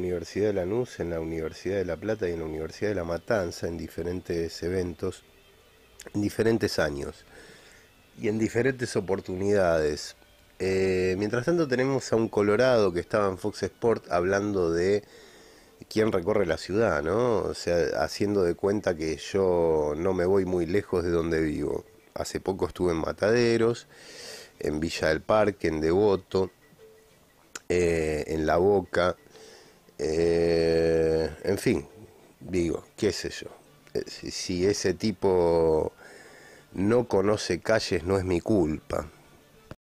Universidad de la Lanús, en la Universidad de La Plata y en la Universidad de La Matanza en diferentes eventos, en diferentes años y en diferentes oportunidades. Eh, mientras tanto tenemos a un Colorado que estaba en Fox Sport hablando de quién recorre la ciudad, ¿no? O sea, haciendo de cuenta que yo no me voy muy lejos de donde vivo. Hace poco estuve en Mataderos, en Villa del Parque, en Devoto, eh, en La Boca, eh, en fin, digo, qué sé yo. Eh, si ese tipo no conoce calles no es mi culpa.